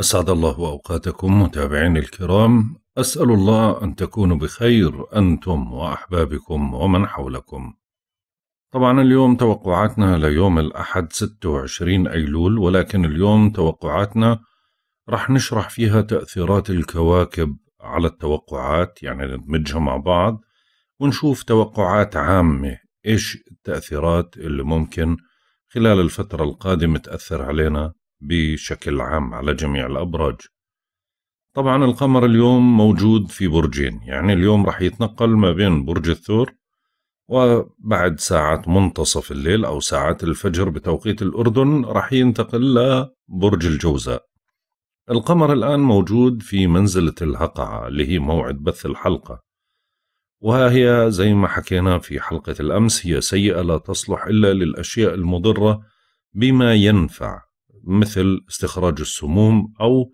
أسعد الله أوقاتكم متابعين الكرام أسأل الله أن تكونوا بخير أنتم وأحبابكم ومن حولكم طبعا اليوم توقعاتنا ليوم الأحد 26 أيلول ولكن اليوم توقعاتنا رح نشرح فيها تأثيرات الكواكب على التوقعات يعني ندمجها مع بعض ونشوف توقعات عامة إيش التأثيرات اللي ممكن خلال الفترة القادمة تأثر علينا بشكل عام على جميع الأبراج طبعا القمر اليوم موجود في برجين يعني اليوم رح يتنقل ما بين برج الثور وبعد ساعة منتصف الليل أو ساعات الفجر بتوقيت الأردن رح ينتقل لبرج الجوزاء القمر الآن موجود في منزلة الهقعة اللي هي موعد بث الحلقة وها هي زي ما حكينا في حلقة الأمس هي سيئة لا تصلح إلا للأشياء المضرة بما ينفع مثل استخراج السموم أو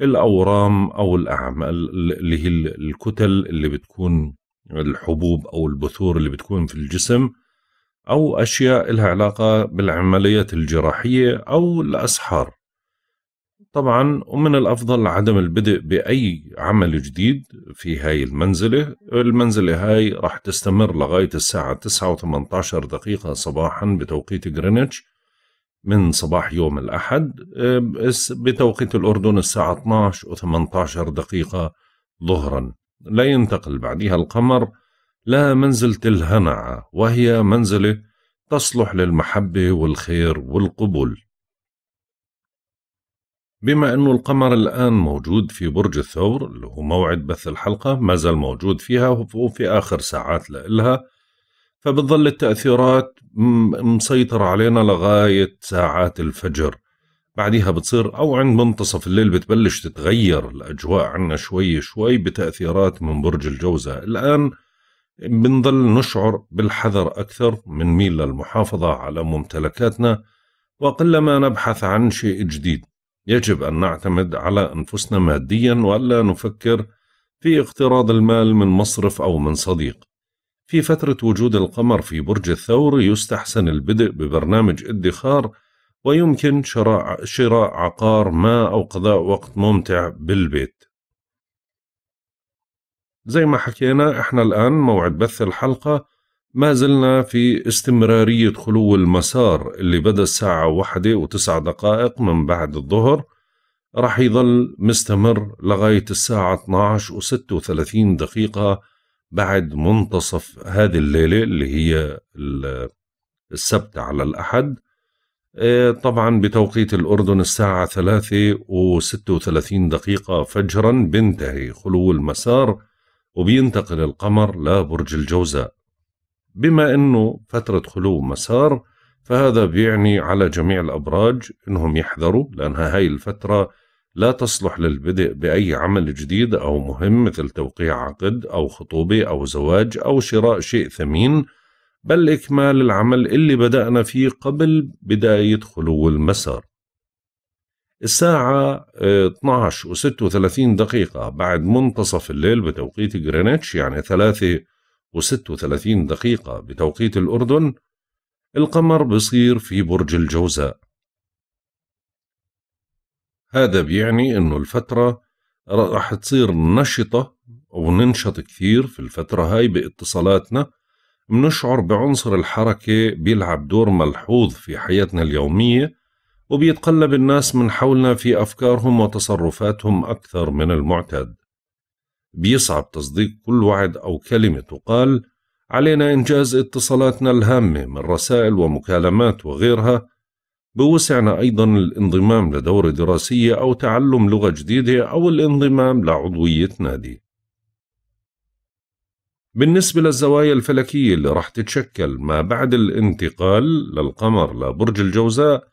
الأورام أو الأعم اللي هي الكتل اللي بتكون الحبوب أو البثور اللي بتكون في الجسم أو أشياء لها علاقة بالعمليات الجراحية أو الأسحار طبعا ومن الأفضل عدم البدء بأي عمل جديد في هاي المنزلة المنزلة هاي راح تستمر لغاية الساعة 9 و18 دقيقة صباحا بتوقيت غرينتش من صباح يوم الأحد آه، بتوقيت الأردن الساعة 12 و 18 دقيقة ظهرا لا ينتقل بعدها القمر لا منزلة الهنعة وهي منزلة تصلح للمحبة والخير والقبول بما أنه القمر الآن موجود في برج الثور اللي هو موعد بث الحلقة ما زال موجود فيها وفي آخر ساعات لإلها فبتظل التأثيرات مسيطرة علينا لغاية ساعات الفجر بعدها بتصير أو عند منتصف الليل بتبلش تتغير الأجواء عنا شوي شوي بتأثيرات من برج الجوزة الآن بنظل نشعر بالحذر أكثر من ميل للمحافظة على ممتلكاتنا وقلما نبحث عن شيء جديد يجب أن نعتمد على أنفسنا ماديا وألا نفكر في اقتراض المال من مصرف أو من صديق في فترة وجود القمر في برج الثور يستحسن البدء ببرنامج ادخار ويمكن شراء عقار ما أو قضاء وقت ممتع بالبيت زي ما حكينا احنا الآن موعد بث الحلقة ما زلنا في استمرارية خلو المسار اللي بدأ الساعة واحدة وتسع دقائق من بعد الظهر راح يظل مستمر لغاية الساعة 12 و36 دقيقة بعد منتصف هذه الليلة اللي هي السبت على الأحد آه، طبعا بتوقيت الأردن الساعة ثلاثة وستة وثلاثين دقيقة فجرا بينتهي خلو المسار وبينتقل القمر لبرج الجوزاء بما أنه فترة خلو مسار فهذا بيعني على جميع الأبراج أنهم يحذروا لأنها هاي الفترة لا تصلح للبدء بأي عمل جديد أو مهم مثل توقيع عقد أو خطوبة أو زواج أو شراء شيء ثمين بل إكمال العمل اللي بدأنا فيه قبل بداية خلو المسار الساعة 12 و 36 دقيقة بعد منتصف الليل بتوقيت غرينتش يعني 3 و 36 دقيقة بتوقيت الأردن القمر بصير في برج الجوزاء هذا بيعني انه الفتره راح تصير نشطه وننشط كثير في الفتره هاي باتصالاتنا بنشعر بعنصر الحركه بيلعب دور ملحوظ في حياتنا اليوميه وبيتقلب الناس من حولنا في افكارهم وتصرفاتهم اكثر من المعتاد بيصعب تصديق كل وعد او كلمه تقال علينا انجاز اتصالاتنا الهامه من رسائل ومكالمات وغيرها بوسعنا أيضا الانضمام لدورة دراسية أو تعلم لغة جديدة أو الانضمام لعضوية نادي بالنسبة للزوايا الفلكية اللي رح تتشكل ما بعد الانتقال للقمر لبرج الجوزاء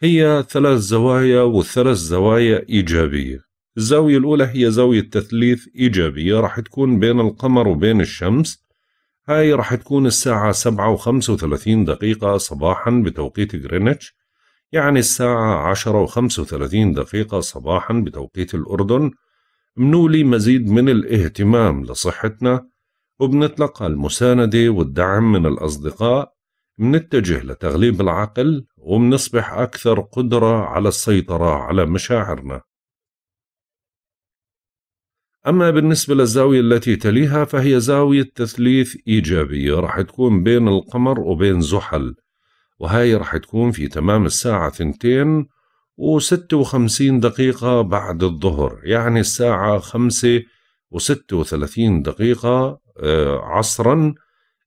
هي ثلاث زوايا والثلاث زوايا إيجابية الزاوية الأولى هي زاوية تثليث إيجابية رح تكون بين القمر وبين الشمس هاي رح تكون الساعة سبعة وخمسة وثلاثين دقيقة صباحا بتوقيت غرينتش يعني الساعة عشرة وخمسة وثلاثين دقيقة صباحا بتوقيت الأردن منولي مزيد من الاهتمام لصحتنا وبنتلقى المساندة والدعم من الأصدقاء منتجه لتغليب العقل ومنصبح أكثر قدرة على السيطرة على مشاعرنا أما بالنسبة للزاوية التي تليها فهي زاوية تثليث إيجابية راح تكون بين القمر وبين زحل وهاي رح تكون في تمام الساعة ثنتين وستة وخمسين دقيقة بعد الظهر يعني الساعة خمسة وستة وثلاثين دقيقة آه، عصرا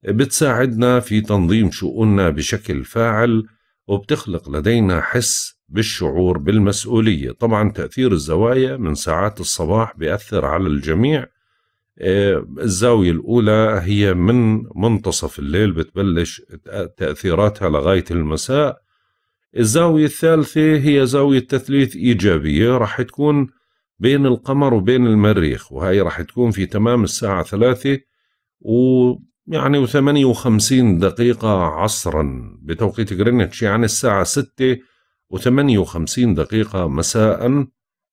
بتساعدنا في تنظيم شؤوننا بشكل فاعل وبتخلق لدينا حس بالشعور بالمسؤولية طبعا تأثير الزوايا من ساعات الصباح بيأثر على الجميع آه، الزاوية الأولى هي من منتصف الليل بتبلش تأثيراتها لغاية المساء الزاوية الثالثة هي زاوية تثليث إيجابية رح تكون بين القمر وبين المريخ وهي رح تكون في تمام الساعة ثلاثة ويعني وثمانية وخمسين دقيقة عصرا بتوقيت غرينتش يعني الساعة ستة وثمانية وخمسين دقيقة مساء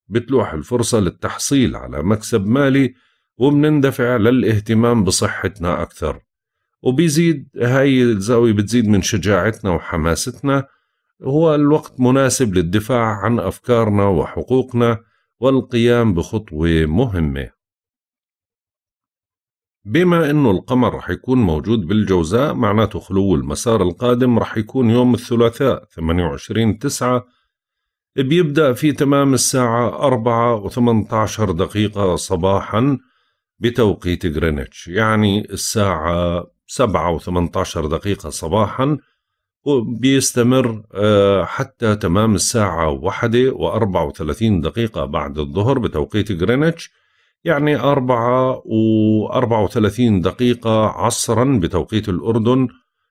بتلوح الفرصة للتحصيل على مكسب مالي وبنندفع للاهتمام بصحتنا أكثر وبيزيد هاي الزاوية بتزيد من شجاعتنا وحماستنا هو الوقت مناسب للدفاع عن أفكارنا وحقوقنا والقيام بخطوة مهمة بما أنه القمر رح يكون موجود بالجوزاء معناته خلو المسار القادم رح يكون يوم الثلاثاء 28 تسعة بيبدأ في تمام الساعة 4 و18 دقيقة صباحاً بتوقيت غرينتش يعني الساعة 7 و18 دقيقة صباحا وبيستمر آه، حتى تمام الساعة واحدة و34 دقيقة بعد الظهر بتوقيت غرينتش يعني 4 و34 دقيقة عصرا بتوقيت الأردن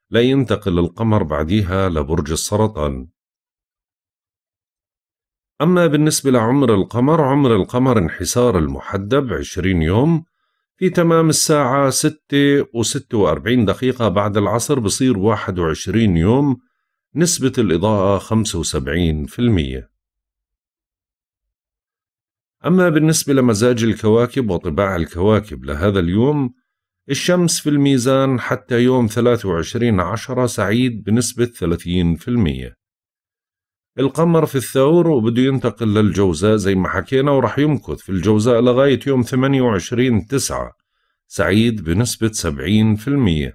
لا ينتقل القمر بعديها لبرج السرطان أما بالنسبة لعمر القمر عمر القمر انحسار المحدب 20 يوم في تمام الساعة 6 و46 دقيقة بعد العصر بصير 21 يوم نسبة الإضاءة 75% أما بالنسبة لمزاج الكواكب وطباع الكواكب لهذا اليوم الشمس في الميزان حتى يوم 23 عشرة سعيد بنسبة 30% القمر في الثور وبده ينتقل للجوزاء زي ما حكينا وراح يمكث في الجوزاء لغاية يوم 28 تسعة سعيد بنسبة 70%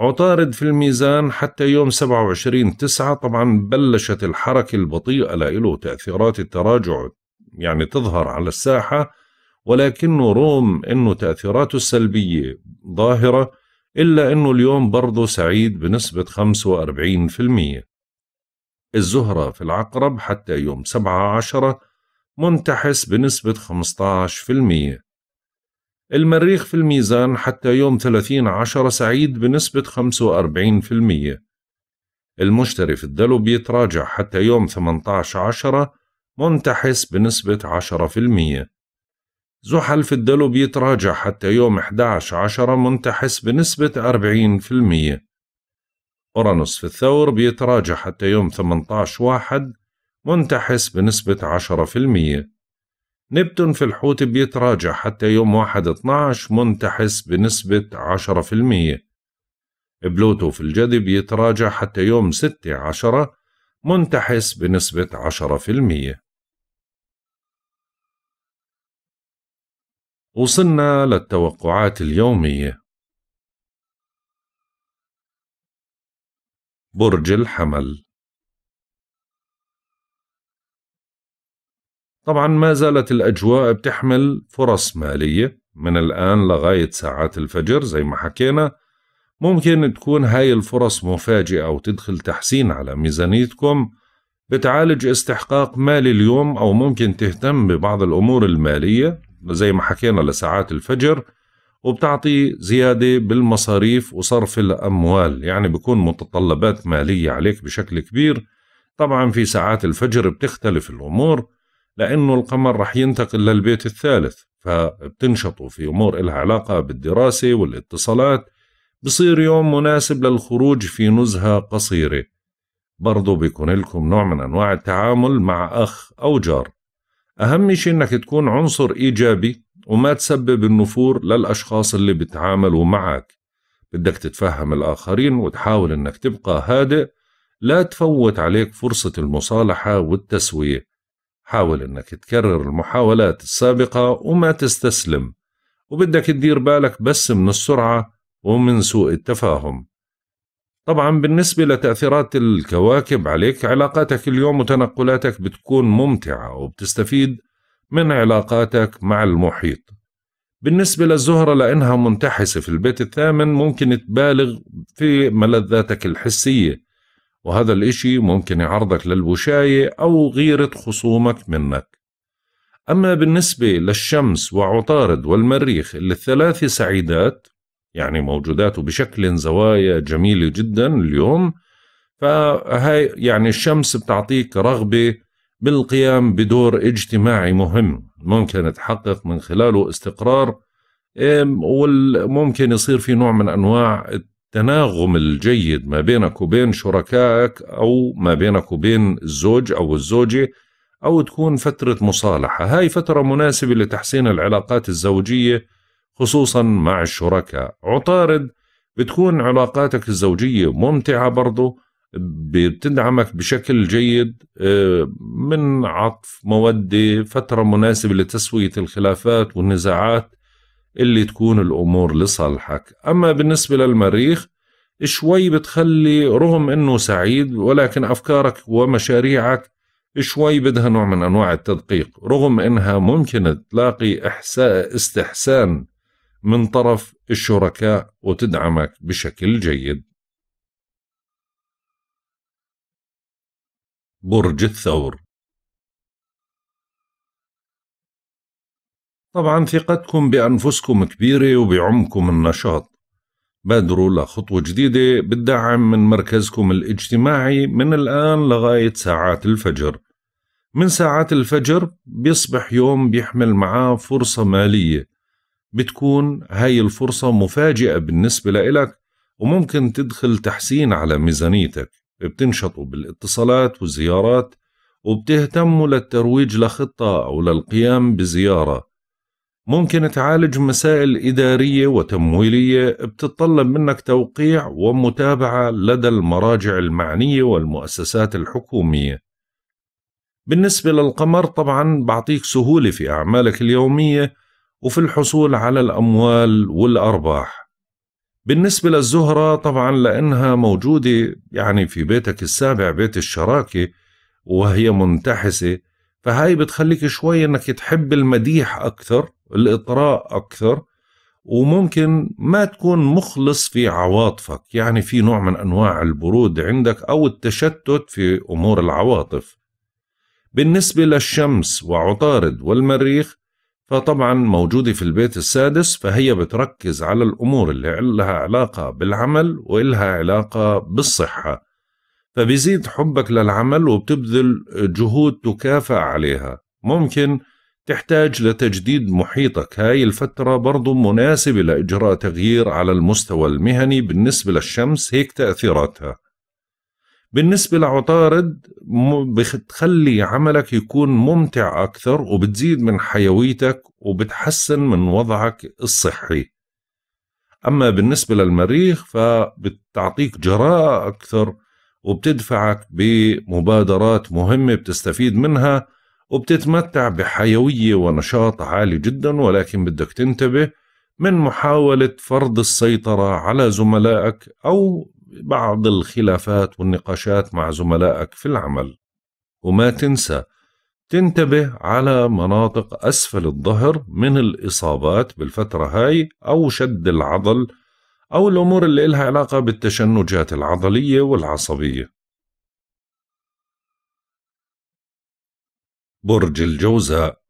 عطارد في الميزان حتى يوم 27 تسعة طبعا بلشت الحركة البطيئة لإله تأثيرات التراجع يعني تظهر على الساحة ولكنه روم أنه تأثيراته السلبية ظاهرة إلا أنه اليوم برضه سعيد بنسبة 45% الزهرة في العقرب حتى يوم 17 منتحس بنسبة 15% المريخ في الميزان حتى يوم 30 عشرة سعيد بنسبة 45% المشتري في الدلو بيتراجع حتى يوم 18 عشرة منتحس بنسبة 10% زحل في الدلو بيتراجع حتى يوم 11 عشرة منتحس بنسبة 40% أورانوس في الثور بيتراجع حتى يوم 18 واحد منتحس بنسبة 10% نبتون في الحوت بيتراجع حتى يوم 1 12 منتحس بنسبة 10% بلوتو في الجدي بيتراجع حتى يوم 6 10 منتحس بنسبة 10% وصلنا للتوقعات اليومية برج الحمل طبعا ما زالت الأجواء بتحمل فرص مالية من الآن لغاية ساعات الفجر زي ما حكينا ممكن تكون هاي الفرص مفاجئة وتدخل تحسين على ميزانيتكم بتعالج استحقاق مالي اليوم أو ممكن تهتم ببعض الأمور المالية زي ما حكينا لساعات الفجر وبتعطي زيادة بالمصاريف وصرف الأموال يعني بكون متطلبات مالية عليك بشكل كبير طبعا في ساعات الفجر بتختلف الأمور لأنه القمر رح ينتقل للبيت الثالث فبتنشطوا في أمور إلها علاقة بالدراسة والاتصالات بصير يوم مناسب للخروج في نزهة قصيرة برضو بيكون لكم نوع من أنواع التعامل مع أخ أو جار أهم شيء أنك تكون عنصر إيجابي وما تسبب النفور للأشخاص اللي بتعاملوا معك بدك تتفهم الآخرين وتحاول أنك تبقى هادئ لا تفوت عليك فرصة المصالحة والتسوية حاول أنك تكرر المحاولات السابقة وما تستسلم وبدك تدير بالك بس من السرعة ومن سوء التفاهم طبعا بالنسبة لتأثيرات الكواكب عليك علاقاتك اليوم وتنقلاتك بتكون ممتعة وبتستفيد من علاقاتك مع المحيط بالنسبة للزهرة لأنها منتحسة في البيت الثامن ممكن تبالغ في ملذاتك الحسية وهذا الإشي ممكن يعرضك للوشاية أو غيرة خصومك منك أما بالنسبة للشمس وعطارد والمريخ اللي الثلاثة سعيدات يعني موجودات وبشكل زوايا جميلة جدا اليوم فهي يعني الشمس بتعطيك رغبة بالقيام بدور اجتماعي مهم ممكن تحقق من خلاله استقرار وممكن يصير في نوع من أنواع التناغم الجيد ما بينك وبين شركائك أو ما بينك وبين الزوج أو الزوجة أو تكون فترة مصالحة هاي فترة مناسبة لتحسين العلاقات الزوجية خصوصا مع الشركاء عطارد بتكون علاقاتك الزوجية ممتعة برضو بتدعمك بشكل جيد آه، من عطف مودة فترة مناسبة لتسوية الخلافات والنزاعات اللي تكون الأمور لصالحك أما بالنسبة للمريخ شوي بتخلي رغم أنه سعيد ولكن أفكارك ومشاريعك شوي بدها نوع من أنواع التدقيق رغم أنها ممكن تلاقي إحساء استحسان من طرف الشركاء وتدعمك بشكل جيد برج الثور طبعا ثقتكم بأنفسكم كبيرة وبعمكم النشاط بادروا لخطوة جديدة بالدعم من مركزكم الاجتماعي من الآن لغاية ساعات الفجر من ساعات الفجر بيصبح يوم بيحمل معاه فرصة مالية بتكون هاي الفرصة مفاجئة بالنسبة لإلك وممكن تدخل تحسين على ميزانيتك بتنشطوا بالاتصالات والزيارات وبتهتموا للترويج لخطة أو للقيام بزيارة ممكن تعالج مسائل إدارية وتمويلية بتتطلب منك توقيع ومتابعة لدى المراجع المعنية والمؤسسات الحكومية بالنسبة للقمر طبعا بعطيك سهولة في أعمالك اليومية وفي الحصول على الأموال والأرباح بالنسبة للزهرة طبعا لأنها موجودة يعني في بيتك السابع بيت الشراكة وهي منتحسة فهاي بتخليك شوي انك تحب المديح اكثر الاطراء اكثر وممكن ما تكون مخلص في عواطفك يعني في نوع من انواع البرود عندك او التشتت في امور العواطف بالنسبه للشمس وعطارد والمريخ فطبعا موجودة في البيت السادس فهي بتركز على الأمور اللي لها علاقة بالعمل وإلها علاقة بالصحة فبيزيد حبك للعمل وبتبذل جهود تكافأ عليها ممكن تحتاج لتجديد محيطك هاي الفترة برضو مناسبة لإجراء تغيير على المستوى المهني بالنسبة للشمس هيك تأثيراتها بالنسبة لعطارد بتخلي عملك يكون ممتع أكثر وبتزيد من حيويتك وبتحسن من وضعك الصحي أما بالنسبة للمريخ فبتعطيك جراءة أكثر وبتدفعك بمبادرات مهمة بتستفيد منها وبتتمتع بحيوية ونشاط عالي جدا ولكن بدك تنتبه من محاولة فرض السيطرة على زملائك أو بعض الخلافات والنقاشات مع زملائك في العمل وما تنسى تنتبه على مناطق أسفل الظهر من الإصابات بالفترة هاي أو شد العضل أو الأمور اللي إلها علاقة بالتشنجات العضلية والعصبية برج الجوزاء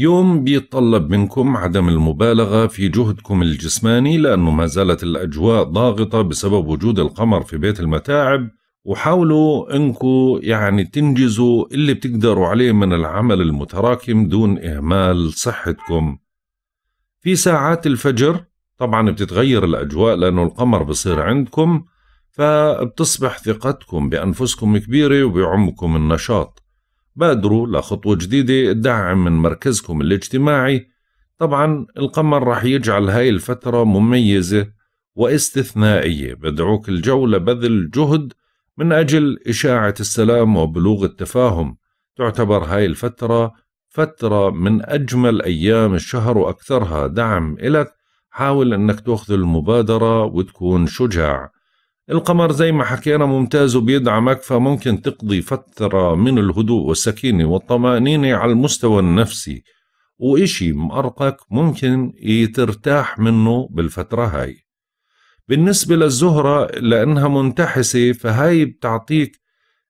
يوم بيتطلب منكم عدم المبالغة في جهدكم الجسماني لأنه ما زالت الأجواء ضاغطة بسبب وجود القمر في بيت المتاعب وحاولوا انكم يعني تنجزوا اللي بتقدروا عليه من العمل المتراكم دون إهمال صحتكم في ساعات الفجر طبعا بتتغير الأجواء لأنه القمر بصير عندكم فبتصبح ثقتكم بأنفسكم كبيرة وبيعمكم النشاط بادروا لخطوة جديدة دعم من مركزكم الاجتماعي طبعا القمر رح يجعل هاي الفترة مميزة واستثنائية بدعوك الجو لبذل جهد من أجل إشاعة السلام وبلوغ التفاهم تعتبر هاي الفترة فترة من أجمل أيام الشهر وأكثرها دعم إلك حاول أنك تأخذ المبادرة وتكون شجاع القمر زي ما حكينا ممتاز وبيدعمك فممكن تقضي فترة من الهدوء والسكينة والطمأنينة على المستوى النفسي وإشي مأرقك ممكن ترتاح منه بالفترة هاي بالنسبة للزهرة لأنها منتحسة فهاي بتعطيك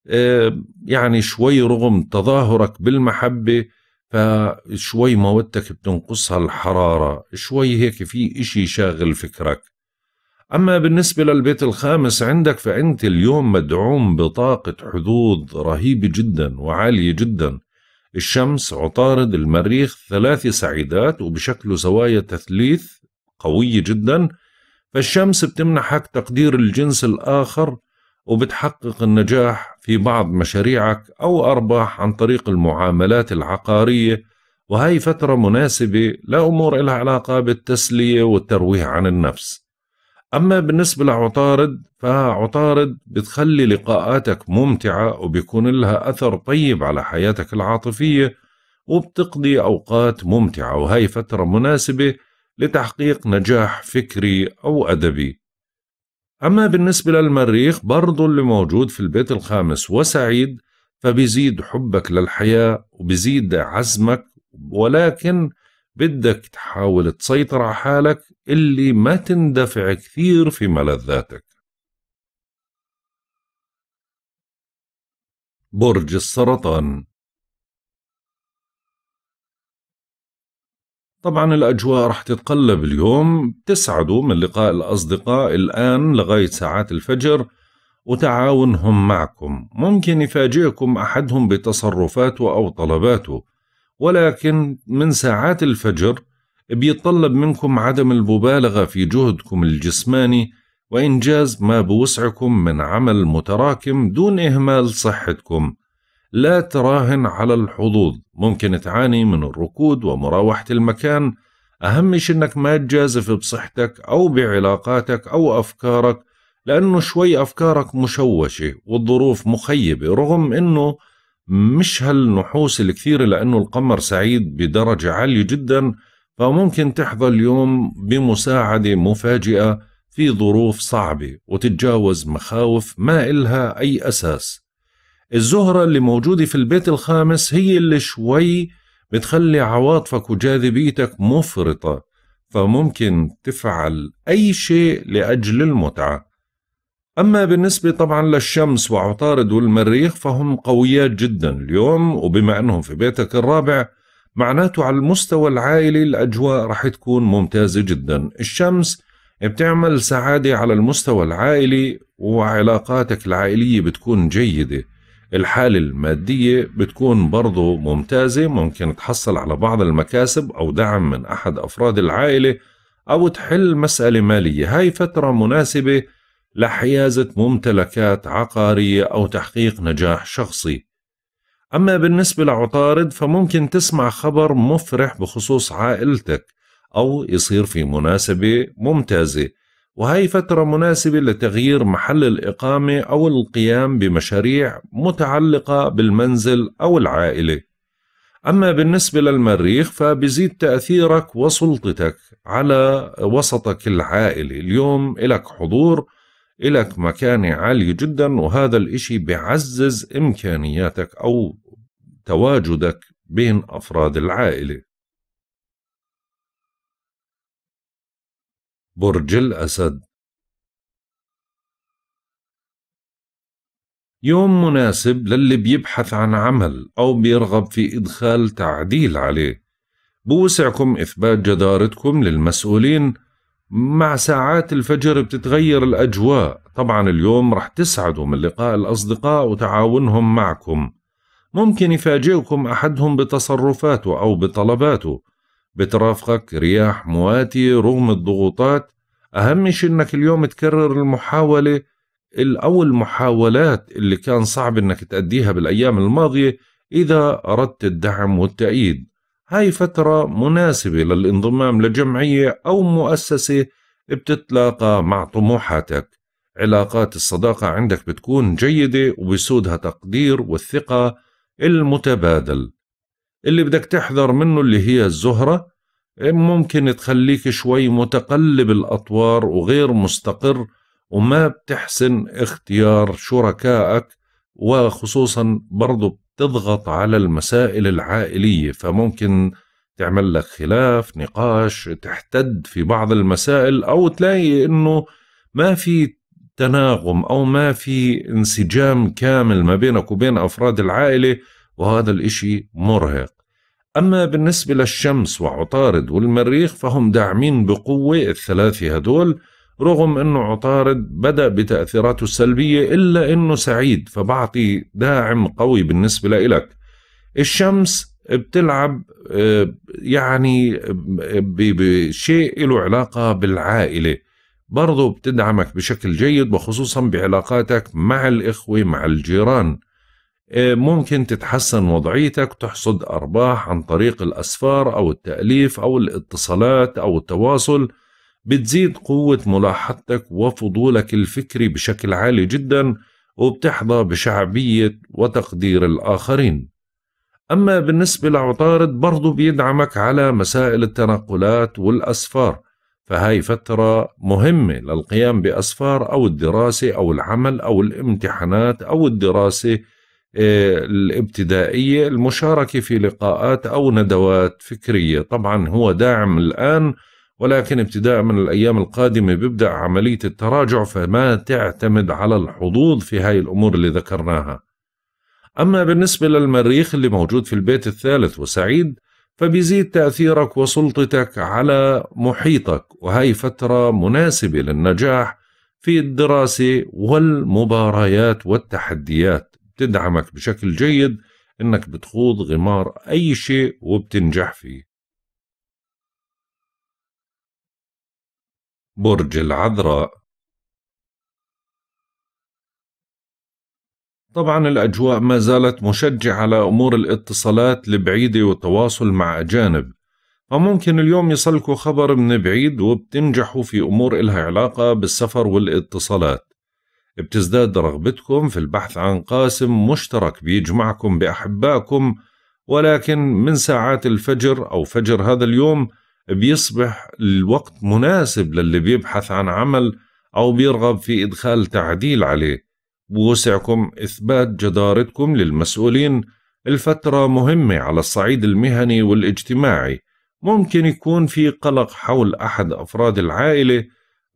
آه، يعني شوي رغم تظاهرك بالمحبة فشوي موتك بتنقصها الحرارة شوي هيك في إشي شاغل فكرك أما بالنسبة للبيت الخامس عندك فأنت اليوم مدعوم بطاقة حظوظ رهيبة جدا وعالية جدا الشمس عطارد المريخ ثلاثة سعيدات وبشكل زوايا تثليث قوية جدا فالشمس بتمنحك تقدير الجنس الآخر وبتحقق النجاح في بعض مشاريعك أو أرباح عن طريق المعاملات العقارية وهي فترة مناسبة لأمور لها علاقة بالتسلية والترويح عن النفس أما بالنسبة لعطارد فعطارد بتخلي لقاءاتك ممتعة وبيكون لها أثر طيب على حياتك العاطفية وبتقضي أوقات ممتعة وهي فترة مناسبة لتحقيق نجاح فكري أو أدبي أما بالنسبة للمريخ برضو اللي موجود في البيت الخامس وسعيد فبيزيد حبك للحياة وبيزيد عزمك ولكن بدك تحاول تسيطر على حالك اللي ما تندفع كثير في ملذاتك برج السرطان طبعا الأجواء رح تتقلب اليوم تسعدوا من لقاء الأصدقاء الآن لغاية ساعات الفجر وتعاونهم معكم ممكن يفاجئكم أحدهم بتصرفاته أو طلباته ولكن من ساعات الفجر بيتطلب منكم عدم المبالغة في جهدكم الجسماني وإنجاز ما بوسعكم من عمل متراكم دون إهمال صحتكم لا تراهن على الحظوظ ممكن تعاني من الركود ومراوحة المكان أهم شيء أنك ما تجازف بصحتك أو بعلاقاتك أو أفكارك لأنه شوي أفكارك مشوشة والظروف مخيبة رغم أنه مش هالنحوس الكثيرة لأنه القمر سعيد بدرجة عالية جدا فممكن تحظى اليوم بمساعدة مفاجئة في ظروف صعبة وتتجاوز مخاوف ما إلها أي أساس الزهرة اللي موجودة في البيت الخامس هي اللي شوي بتخلي عواطفك وجاذبيتك مفرطة فممكن تفعل أي شيء لأجل المتعة أما بالنسبة طبعا للشمس وعطارد والمريخ فهم قويات جدا اليوم وبما أنهم في بيتك الرابع معناته على المستوى العائلي الأجواء رح تكون ممتازة جدا الشمس بتعمل سعادة على المستوى العائلي وعلاقاتك العائلية بتكون جيدة الحالة المادية بتكون برضو ممتازة ممكن تحصل على بعض المكاسب أو دعم من أحد أفراد العائلة أو تحل مسألة مالية هاي فترة مناسبة لحيازة ممتلكات عقارية أو تحقيق نجاح شخصي. أما بالنسبة لعطارد فممكن تسمع خبر مفرح بخصوص عائلتك أو يصير في مناسبة ممتازة وهي فترة مناسبة لتغيير محل الإقامة أو القيام بمشاريع متعلقة بالمنزل أو العائلة. أما بالنسبة للمريخ فبزيد تأثيرك وسلطتك على وسطك العائلي، اليوم إلك حضور إلك مكانة عالية جدا وهذا الإشي بعزز إمكانياتك أو تواجدك بين أفراد العائلة برج الأسد يوم مناسب للي بيبحث عن عمل أو بيرغب في إدخال تعديل عليه بوسعكم إثبات جدارتكم للمسؤولين مع ساعات الفجر بتتغير الأجواء طبعا اليوم رح تسعدوا من لقاء الأصدقاء وتعاونهم معكم ممكن يفاجئكم أحدهم بتصرفاته أو بطلباته بترافقك رياح مواتية رغم الضغوطات أهم شيء إنك اليوم تكرر المحاولة أو المحاولات اللي كان صعب إنك تأديها بالأيام الماضية إذا أردت الدعم والتأييد هاي فترة مناسبة للانضمام لجمعية أو مؤسسة بتتلاقى مع طموحاتك علاقات الصداقة عندك بتكون جيدة وبسودها تقدير والثقة المتبادل اللي بدك تحذر منه اللي هي الزهرة ممكن تخليك شوي متقلب الأطوار وغير مستقر وما بتحسن اختيار شركائك وخصوصا برضو تضغط على المسائل العائلية فممكن تعمل لك خلاف نقاش تحتد في بعض المسائل أو تلاقي أنه ما في تناغم أو ما في انسجام كامل ما بينك وبين أفراد العائلة وهذا الإشي مرهق أما بالنسبة للشمس وعطارد والمريخ فهم داعمين بقوة الثلاثة هدول رغم أنه عطارد بدأ بتأثيراته السلبية إلا أنه سعيد فبعطي داعم قوي بالنسبة لإلك الشمس بتلعب آه، يعني بشيء له علاقة بالعائلة برضو بتدعمك بشكل جيد وخصوصا بعلاقاتك مع الإخوة مع الجيران آه، ممكن تتحسن وضعيتك تحصد أرباح عن طريق الأسفار أو التأليف أو الاتصالات أو التواصل بتزيد قوة ملاحظتك وفضولك الفكري بشكل عالي جدا وبتحظى بشعبية وتقدير الآخرين أما بالنسبة لعطارد برضو بيدعمك على مسائل التنقلات والأسفار فهاي فترة مهمة للقيام بأسفار أو الدراسة أو العمل أو الامتحانات أو الدراسة آه، الابتدائية المشاركة في لقاءات أو ندوات فكرية طبعا هو داعم الآن ولكن ابتداء من الأيام القادمة بيبدأ عملية التراجع فما تعتمد على الحظوظ في هاي الأمور اللي ذكرناها أما بالنسبة للمريخ اللي موجود في البيت الثالث وسعيد فبيزيد تأثيرك وسلطتك على محيطك وهي فترة مناسبة للنجاح في الدراسة والمباريات والتحديات بتدعمك بشكل جيد إنك بتخوض غمار أي شيء وبتنجح فيه برج العذراء طبعا الأجواء ما زالت مشجعة لأمور الاتصالات البعيدة والتواصل مع أجانب فممكن اليوم يصلكوا خبر من بعيد وبتنجحوا في أمور إلها علاقة بالسفر والاتصالات بتزداد رغبتكم في البحث عن قاسم مشترك بيجمعكم بأحبائكم ولكن من ساعات الفجر أو فجر هذا اليوم بيصبح الوقت مناسب للي بيبحث عن عمل أو بيرغب في إدخال تعديل عليه بوسعكم إثبات جدارتكم للمسؤولين الفترة مهمة على الصعيد المهني والاجتماعي ممكن يكون في قلق حول أحد أفراد العائلة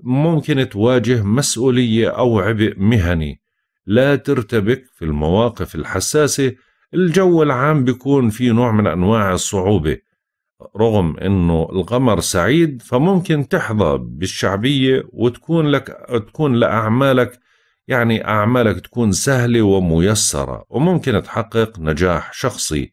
ممكن تواجه مسؤولية أو عبء مهني لا ترتبك في المواقف الحساسة الجو العام بيكون في نوع من أنواع الصعوبة رغم انه القمر سعيد فممكن تحظى بالشعبيه وتكون لك تكون لاعمالك يعني اعمالك تكون سهله وميسره وممكن تحقق نجاح شخصي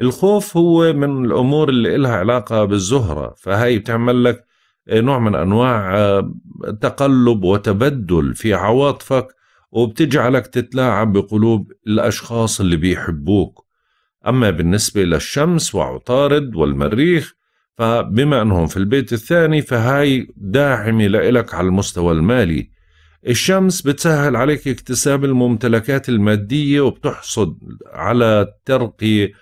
الخوف هو من الامور اللي لها علاقه بالزهره فهي بتعمل لك نوع من انواع آه، تقلب وتبدل في عواطفك وبتجعلك تتلاعب بقلوب الاشخاص اللي بيحبوك أما بالنسبة للشمس وعطارد والمريخ فبما أنهم في البيت الثاني فهاي داعمة لإلك على المستوى المالي الشمس بتسهل عليك اكتساب الممتلكات المادية وبتحصد على ترقية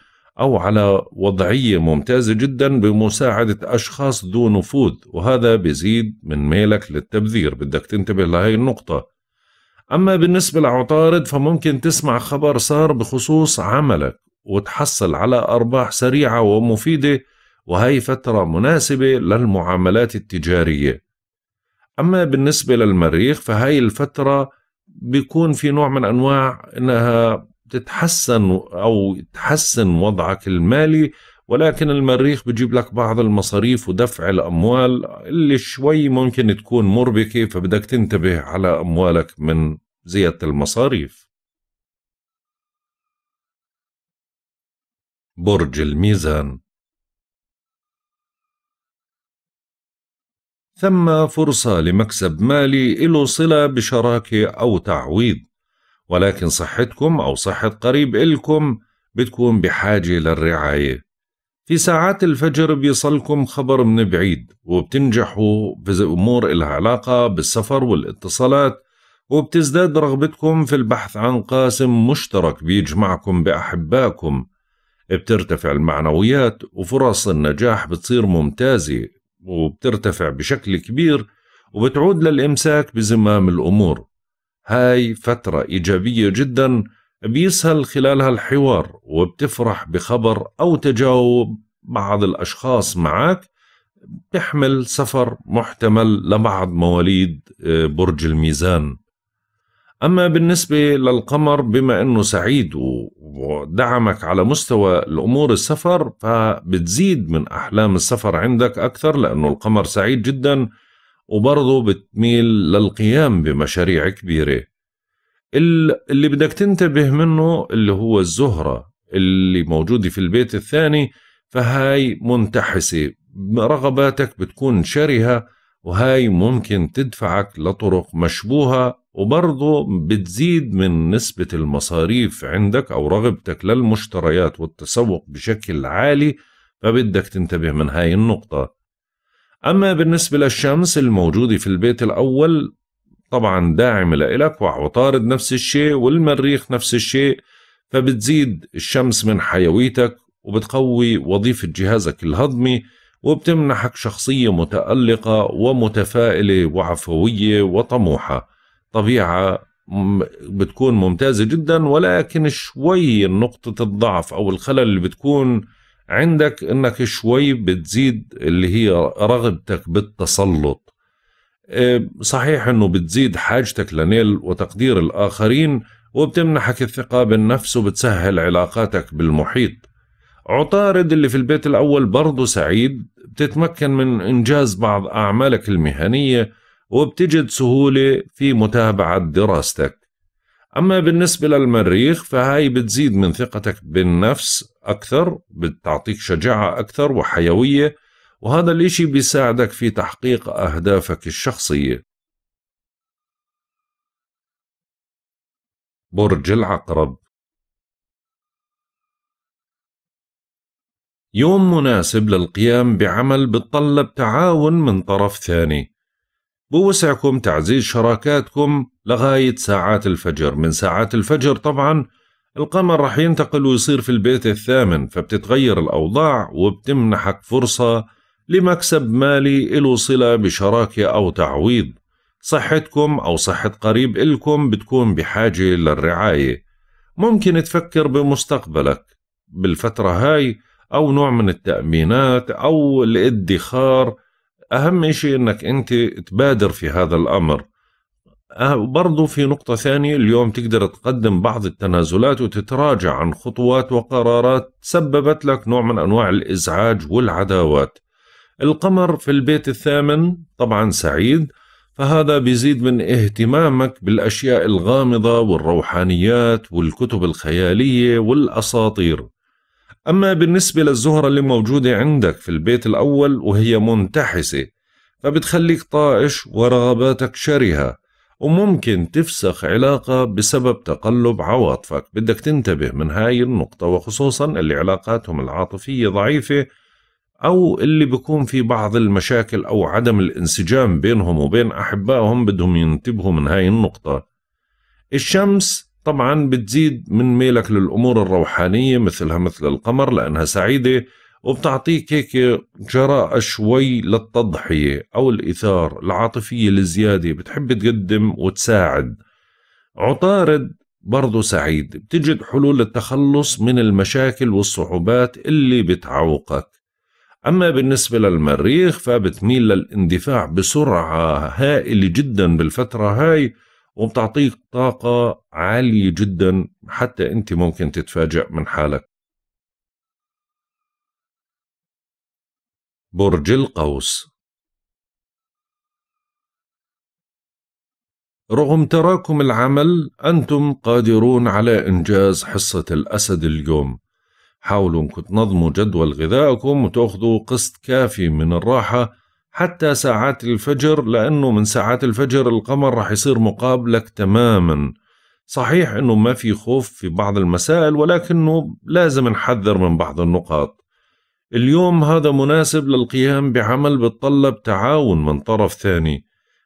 أو على وضعية ممتازة جدا بمساعدة أشخاص ذو نفوذ وهذا بيزيد من ميلك للتبذير بدك تنتبه لهي النقطة أما بالنسبة لعطارد فممكن تسمع خبر صار بخصوص عملك وتحصل على أرباح سريعة ومفيدة وهي فترة مناسبة للمعاملات التجارية أما بالنسبة للمريخ فهي الفترة بيكون في نوع من أنواع أنها تتحسن أو تحسن وضعك المالي ولكن المريخ بجيب لك بعض المصاريف ودفع الأموال اللي شوي ممكن تكون مربكة فبدك تنتبه على أموالك من زيادة المصاريف برج الميزان ثم فرصة لمكسب مالي له صلة بشراكة أو تعويض ولكن صحتكم أو صحة قريب إلكم بتكون بحاجة للرعاية في ساعات الفجر بيصلكم خبر من بعيد وبتنجحوا في أمور إلها علاقة بالسفر والاتصالات وبتزداد رغبتكم في البحث عن قاسم مشترك بيجمعكم بأحبائكم بترتفع المعنويات وفرص النجاح بتصير ممتازة وبترتفع بشكل كبير وبتعود للإمساك بزمام الأمور هاي فترة إيجابية جدا بيسهل خلالها الحوار وبتفرح بخبر أو تجاوب بعض الأشخاص معك بتحمل سفر محتمل لبعض مواليد آه، برج الميزان أما بالنسبة للقمر بما أنه سعيد ودعمك على مستوى الأمور السفر فبتزيد من أحلام السفر عندك أكثر لأنه القمر سعيد جدا وبرضه بتميل للقيام بمشاريع كبيرة اللي بدك تنتبه منه اللي هو الزهرة اللي موجودة في البيت الثاني فهاي منتحسة رغباتك بتكون شرهة وهاي ممكن تدفعك لطرق مشبوهة وبرضه بتزيد من نسبة المصاريف عندك أو رغبتك للمشتريات والتسوق بشكل عالي فبدك تنتبه من هاي النقطة أما بالنسبة للشمس الموجودة في البيت الأول طبعا داعمة لإلك وعطارد نفس الشيء والمريخ نفس الشيء فبتزيد الشمس من حيويتك وبتقوي وظيفة جهازك الهضمي وبتمنحك شخصية متألقة ومتفائلة وعفوية وطموحة طبيعه بتكون ممتازه جدا ولكن شوي نقطه الضعف او الخلل اللي بتكون عندك انك شوي بتزيد اللي هي رغبتك بالتسلط آه، صحيح انه بتزيد حاجتك لنيل وتقدير الاخرين وبتمنحك الثقه بالنفس وبتسهل علاقاتك بالمحيط عطارد اللي في البيت الاول برضه سعيد بتتمكن من انجاز بعض اعمالك المهنيه وبتجد سهولة في متابعة دراستك أما بالنسبة للمريخ فهاي بتزيد من ثقتك بالنفس أكثر بتعطيك شجاعة أكثر وحيوية وهذا الإشي بيساعدك في تحقيق أهدافك الشخصية برج العقرب يوم مناسب للقيام بعمل بتطلب تعاون من طرف ثاني بوسعكم تعزيز شراكاتكم لغاية ساعات الفجر من ساعات الفجر طبعا القمر رح ينتقل ويصير في البيت الثامن فبتتغير الأوضاع وبتمنحك فرصة لمكسب مالي إلو صلة بشراكة أو تعويض صحتكم أو صحة قريب إلكم بتكون بحاجة للرعاية ممكن تفكر بمستقبلك بالفترة هاي أو نوع من التأمينات أو الادخار اهم شيء انك انت تبادر في هذا الامر أه، برضو في نقطة ثانية اليوم تقدر تقدم بعض التنازلات وتتراجع عن خطوات وقرارات سببت لك نوع من أنواع الإزعاج والعداوات القمر في البيت الثامن طبعا سعيد فهذا بيزيد من اهتمامك بالأشياء الغامضة والروحانيات والكتب الخيالية والأساطير أما بالنسبة للزهرة اللي موجودة عندك في البيت الأول وهي منتحسة فبتخليك طائش ورغباتك شرهة وممكن تفسخ علاقة بسبب تقلب عواطفك بدك تنتبه من هاي النقطة وخصوصا اللي علاقاتهم العاطفية ضعيفة أو اللي بيكون في بعض المشاكل أو عدم الانسجام بينهم وبين أحبائهم بدهم ينتبهوا من هاي النقطة الشمس طبعا بتزيد من ميلك للأمور الروحانية مثلها مثل القمر لأنها سعيدة وبتعطيك هيك جراءة شوي للتضحية أو الإثار العاطفية الزيادة بتحب تقدم وتساعد عطارد برضو سعيد بتجد حلول للتخلص من المشاكل والصعوبات اللي بتعوقك أما بالنسبة للمريخ فبتميل للاندفاع بسرعة هائلة جدا بالفترة هاي وبتعطيك طاقة عالية جدا حتى أنت ممكن تتفاجئ من حالك برج القوس رغم تراكم العمل أنتم قادرون على إنجاز حصة الأسد اليوم حاولوا أنكم تنظموا جدول غذائكم وتأخذوا قسط كافي من الراحة حتى ساعات الفجر لأنه من ساعات الفجر القمر رح يصير مقابلك تماما صحيح أنه ما في خوف في بعض المسائل ولكنه لازم نحذر من بعض النقاط اليوم هذا مناسب للقيام بعمل بتطلب تعاون من طرف ثاني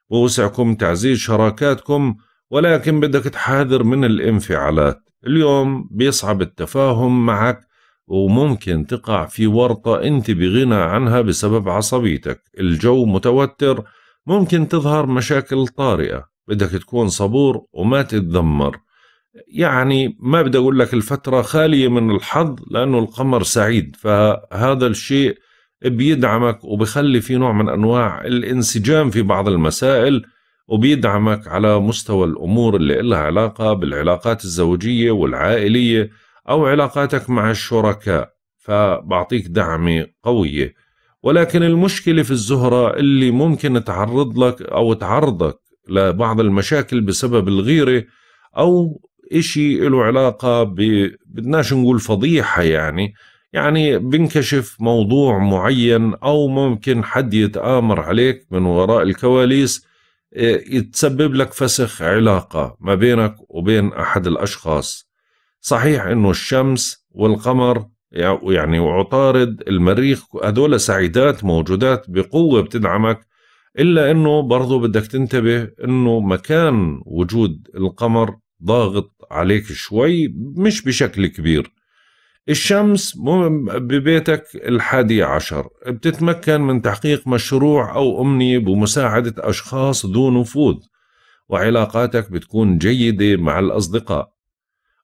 ووسعكم تعزيز شراكاتكم ولكن بدك تحاذر من الانفعالات اليوم بيصعب التفاهم معك وممكن تقع في ورطة أنت بغنى عنها بسبب عصبيتك الجو متوتر ممكن تظهر مشاكل طارئة بدك تكون صبور وما تتذمر يعني ما بدي أقول لك الفترة خالية من الحظ لأنه القمر سعيد فهذا الشيء بيدعمك وبخلي في نوع من أنواع الانسجام في بعض المسائل وبيدعمك على مستوى الأمور اللي إلها علاقة بالعلاقات الزوجية والعائلية أو علاقاتك مع الشركاء فبعطيك دعمة قوية ولكن المشكلة في الزهرة اللي ممكن تعرض لك أو تعرضك لبعض المشاكل بسبب الغيرة أو إشي له علاقة ب... بدناش نقول فضيحة يعني يعني بنكشف موضوع معين أو ممكن حد يتآمر عليك من وراء الكواليس آه، يتسبب لك فسخ علاقة ما بينك وبين أحد الأشخاص صحيح انه الشمس والقمر يعني وعطارد المريخ هذول سعيدات موجودات بقوه بتدعمك الا انه برضه بدك تنتبه انه مكان وجود القمر ضاغط عليك شوي مش بشكل كبير الشمس ببيتك الحادي عشر بتتمكن من تحقيق مشروع أو أمنية بمساعدة أشخاص ذو نفوذ وعلاقاتك بتكون جيدة مع الأصدقاء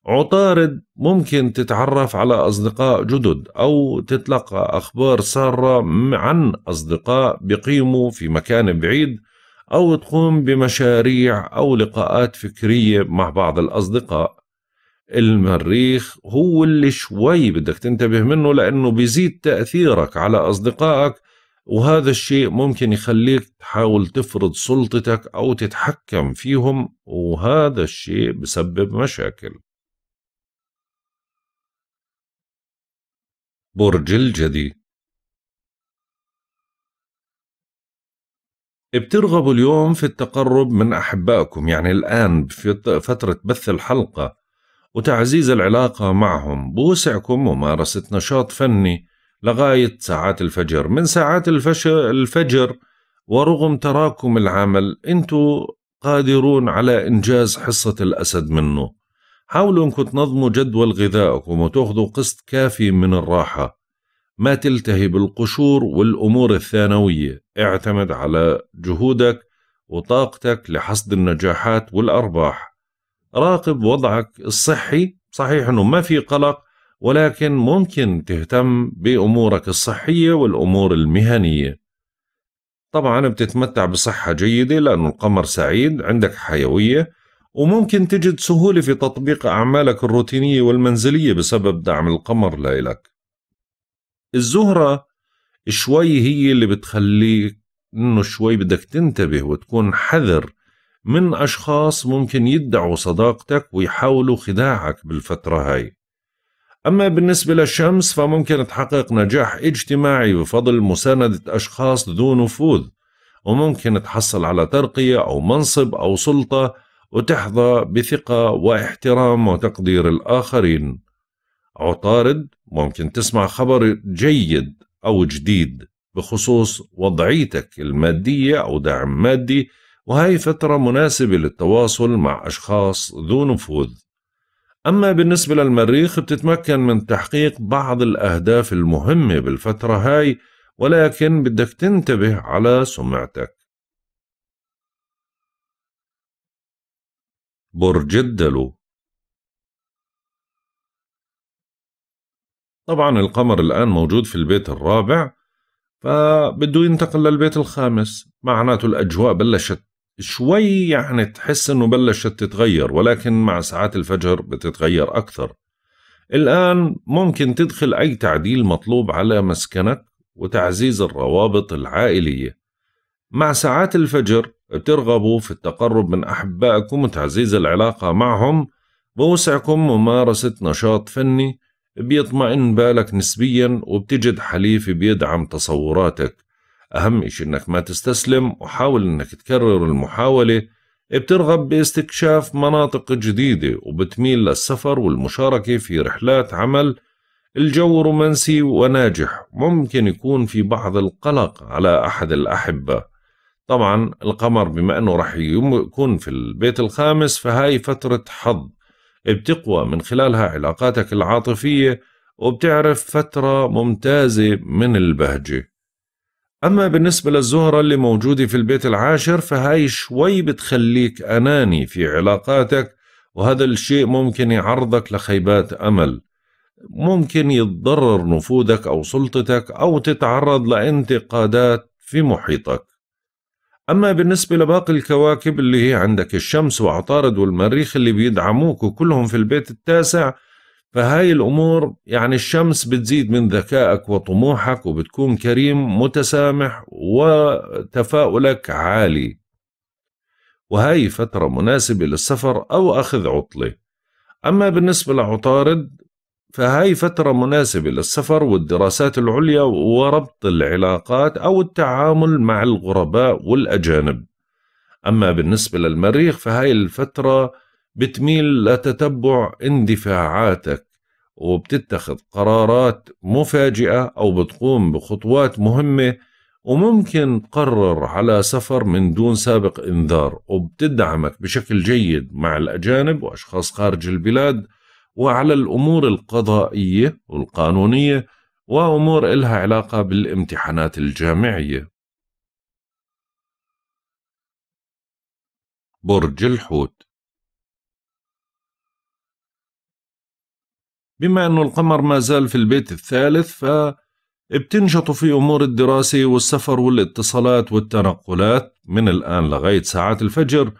عطارد ممكن تتعرف على أصدقاء جدد أو تتلقى أخبار سارة عن أصدقاء بقيموا في مكان بعيد أو تقوم بمشاريع أو لقاءات فكرية مع بعض الأصدقاء المريخ هو اللي شوي بدك تنتبه منه لأنه بيزيد تأثيرك على أصدقائك وهذا الشيء ممكن يخليك تحاول تفرض سلطتك أو تتحكم فيهم وهذا الشيء بسبب مشاكل برج الجدي بترغبوا اليوم في التقرب من أحبائكم يعني الآن في فترة بث الحلقة وتعزيز العلاقة معهم بوسعكم ممارسة نشاط فني لغاية ساعات الفجر من ساعات الفجر ورغم تراكم العمل أنتوا قادرون على إنجاز حصة الأسد منه حاولوا انكم تنظموا جدول غذائكم وتاخذوا قسط كافي من الراحة ما تلتهي بالقشور والأمور الثانوية اعتمد على جهودك وطاقتك لحصد النجاحات والأرباح راقب وضعك الصحي صحيح أنه ما في قلق ولكن ممكن تهتم بأمورك الصحية والأمور المهنية طبعا بتتمتع بصحة جيدة لأنه القمر سعيد عندك حيوية وممكن تجد سهولة في تطبيق أعمالك الروتينية والمنزلية بسبب دعم القمر لإلك الزهرة شوي هي اللي بتخليك إنه شوي بدك تنتبه وتكون حذر من أشخاص ممكن يدعوا صداقتك ويحاولوا خداعك بالفترة هاي أما بالنسبة للشمس فممكن تحقق نجاح اجتماعي بفضل مساندة أشخاص ذو نفوذ وممكن تحصل على ترقية أو منصب أو سلطة وتحظى بثقة واحترام وتقدير الآخرين عطارد ممكن تسمع خبر جيد أو جديد بخصوص وضعيتك المادية أو دعم مادي وهي فترة مناسبة للتواصل مع أشخاص ذو نفوذ أما بالنسبة للمريخ بتتمكن من تحقيق بعض الأهداف المهمة بالفترة هاي ولكن بدك تنتبه على سمعتك برج الدلو طبعا القمر الآن موجود في البيت الرابع فبده ينتقل للبيت الخامس معناته الأجواء بلشت شوي يعني تحس أنه بلشت تتغير ولكن مع ساعات الفجر بتتغير أكثر الآن ممكن تدخل أي تعديل مطلوب على مسكنك وتعزيز الروابط العائلية مع ساعات الفجر ترغبوا في التقرب من أحبائكم وتعزيز العلاقة معهم بوسعكم ممارسة نشاط فني بيطمئن بالك نسبيا وبتجد حليف بيدعم تصوراتك أهم إشي إنك ما تستسلم وحاول إنك تكرر المحاولة بترغب باستكشاف مناطق جديدة وبتميل للسفر والمشاركة في رحلات عمل الجو رومانسي وناجح ممكن يكون في بعض القلق على أحد الأحبة طبعا القمر بما انه راح يكون في البيت الخامس فهاي فترة حظ بتقوى من خلالها علاقاتك العاطفية وبتعرف فترة ممتازة من البهجة أما بالنسبة للزهرة اللي موجودة في البيت العاشر فهاي شوي بتخليك أناني في علاقاتك وهذا الشيء ممكن يعرضك لخيبات أمل ممكن يتضرر نفوذك أو سلطتك أو تتعرض لانتقادات في محيطك أما بالنسبة لباقي الكواكب اللي هي عندك الشمس وعطارد والمريخ اللي بيدعموك وكلهم في البيت التاسع فهاي الأمور يعني الشمس بتزيد من ذكائك وطموحك وبتكون كريم متسامح وتفاؤلك عالي وهاي فترة مناسبة للسفر أو أخذ عطلة أما بالنسبة لعطارد فهاي فترة مناسبة للسفر والدراسات العليا وربط العلاقات أو التعامل مع الغرباء والأجانب أما بالنسبة للمريخ فهاي الفترة بتميل لتتبع اندفاعاتك وبتتخذ قرارات مفاجئة أو بتقوم بخطوات مهمة وممكن تقرر على سفر من دون سابق إنذار وبتدعمك بشكل جيد مع الأجانب وأشخاص خارج البلاد وعلى الأمور القضائية والقانونية وأمور إلها علاقة بالامتحانات الجامعية برج الحوت بما أن القمر ما زال في البيت الثالث فبتنشطوا في أمور الدراسة والسفر والاتصالات والتنقلات من الآن لغاية ساعات الفجر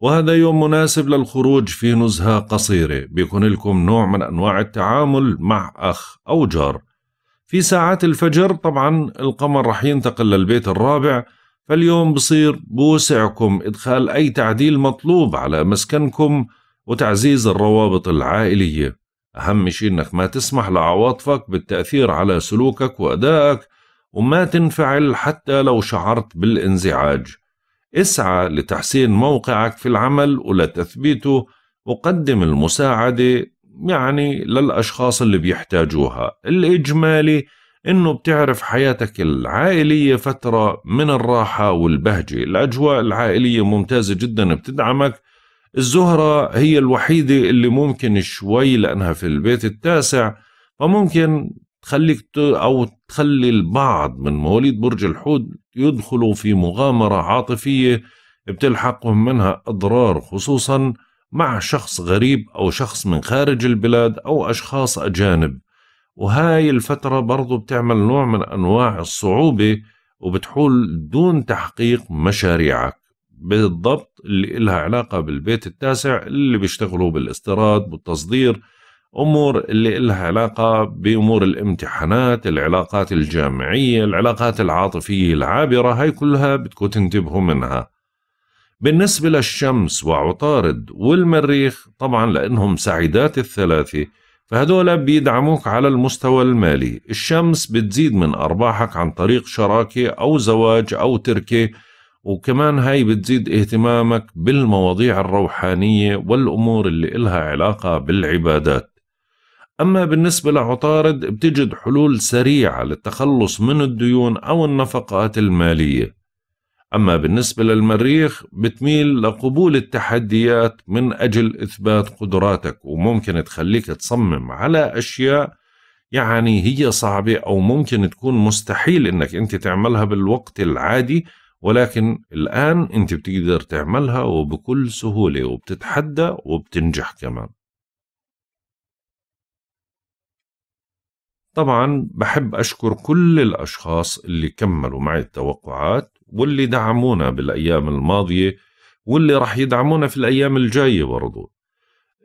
وهذا يوم مناسب للخروج في نزهة قصيرة بيكون لكم نوع من أنواع التعامل مع أخ أو جار في ساعات الفجر طبعا القمر رح ينتقل للبيت الرابع فاليوم بصير بوسعكم إدخال أي تعديل مطلوب على مسكنكم وتعزيز الروابط العائلية أهم شيء أنك ما تسمح لعواطفك بالتأثير على سلوكك وأدائك وما تنفعل حتى لو شعرت بالانزعاج اسعى لتحسين موقعك في العمل ولتثبيته وقدم المساعدة يعني للأشخاص اللي بيحتاجوها الإجمالي إنه بتعرف حياتك العائلية فترة من الراحة والبهجة الأجواء العائلية ممتازة جدا بتدعمك الزهرة هي الوحيدة اللي ممكن شوي لأنها في البيت التاسع فممكن تخليك أو تخلي البعض من مواليد برج الحوت يدخلوا في مغامرة عاطفية بتلحقهم منها أضرار خصوصا مع شخص غريب أو شخص من خارج البلاد أو أشخاص أجانب وهاي الفترة برضو بتعمل نوع من أنواع الصعوبة وبتحول دون تحقيق مشاريعك بالضبط اللي إلها علاقة بالبيت التاسع اللي بيشتغلوا بالاستيراد والتصدير امور اللي لها علاقه بامور الامتحانات، العلاقات الجامعيه، العلاقات العاطفيه العابره، هاي كلها بدكم تنتبهوا منها. بالنسبه للشمس وعطارد والمريخ طبعا لانهم سعيدات الثلاثه فهدول بيدعموك على المستوى المالي، الشمس بتزيد من ارباحك عن طريق شراكه او زواج او تركه وكمان هاي بتزيد اهتمامك بالمواضيع الروحانيه والامور اللي إلها علاقه بالعبادات. أما بالنسبة لعطارد بتجد حلول سريعة للتخلص من الديون أو النفقات المالية أما بالنسبة للمريخ بتميل لقبول التحديات من أجل إثبات قدراتك وممكن تخليك تصمم على أشياء يعني هي صعبة أو ممكن تكون مستحيل إنك أنت تعملها بالوقت العادي ولكن الآن أنت بتقدر تعملها وبكل سهولة وبتتحدى وبتنجح كمان طبعا بحب أشكر كل الأشخاص اللي كملوا معي التوقعات واللي دعمونا بالأيام الماضية واللي راح يدعمونا في الأيام الجاية برضو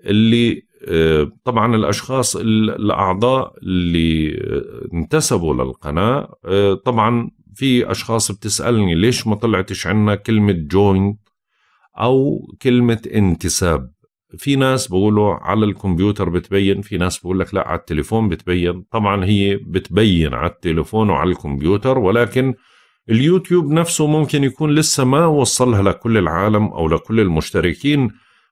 اللي آه، طبعا الأشخاص الأعضاء اللي آه، انتسبوا للقناة آه، طبعا في أشخاص بتسألني ليش ما طلعتش عنا كلمة جوينت أو كلمة انتساب في ناس بقولوا على الكمبيوتر بتبين في ناس بقول لك لا على التليفون بتبين طبعا هي بتبين على التليفون وعلى الكمبيوتر ولكن اليوتيوب نفسه ممكن يكون لسه ما وصلها لكل العالم او لكل المشتركين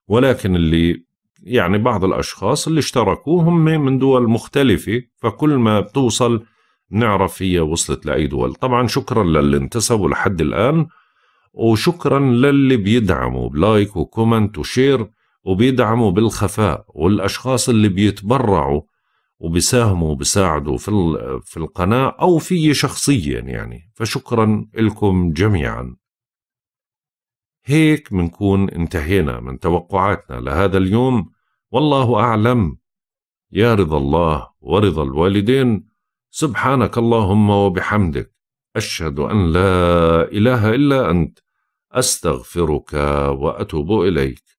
ولكن اللي يعني بعض الاشخاص اللي اشتركوا هم من دول مختلفه فكل ما بتوصل نعرف هي وصلت لاي دول طبعا شكرا للي انتسبوا لحد الان وشكرا للي بيدعموا بلايك وكومنت وشير وبيدعموا بالخفاء والاشخاص اللي بيتبرعوا وبيساهموا وبيساعدوا في في القناه او في شخصيا يعني فشكرا لكم جميعا هيك منكون انتهينا من توقعاتنا لهذا اليوم والله اعلم يا رضا الله ورضا الوالدين سبحانك اللهم وبحمدك اشهد ان لا اله الا انت استغفرك واتوب اليك